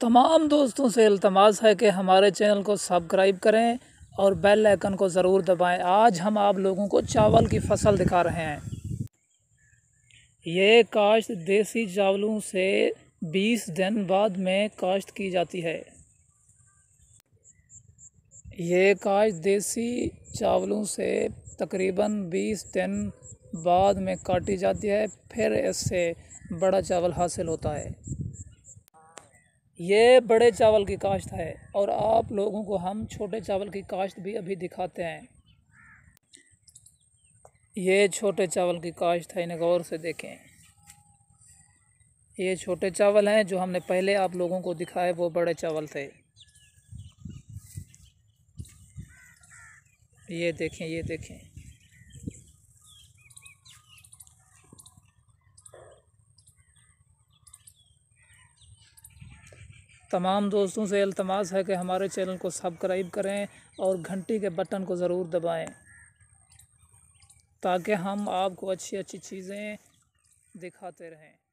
तमाम दोस्तों से अल्तमास है कि हमारे चैनल को सब्सक्राइब करें और बेल आइकन को ज़रूर दबाएं आज हम आप लोगों को चावल की फसल दिखा रहे हैं ये काश्त देसी चावलों से 20 दिन बाद में काश्त की जाती है ये काश्त देसी चावलों से तकरीबन 20 दिन बाद में काटी जाती है फिर इससे बड़ा चावल हासिल होता है ये बड़े चावल की काश्त है और आप लोगों को हम छोटे चावल की काश्त भी अभी दिखाते हैं ये छोटे चावल की काश्त है इन्हें गौर से देखें ये छोटे चावल हैं जो हमने पहले आप लोगों को दिखाए वो बड़े चावल थे ये देखें ये देखें तमाम दोस्तों से अल्तमास है कि हमारे चैनल को सब्सक्राइब करें और घंटी के बटन को ज़रूर दबाएं ताकि हम आपको अच्छी अच्छी चीज़ें दिखाते रहें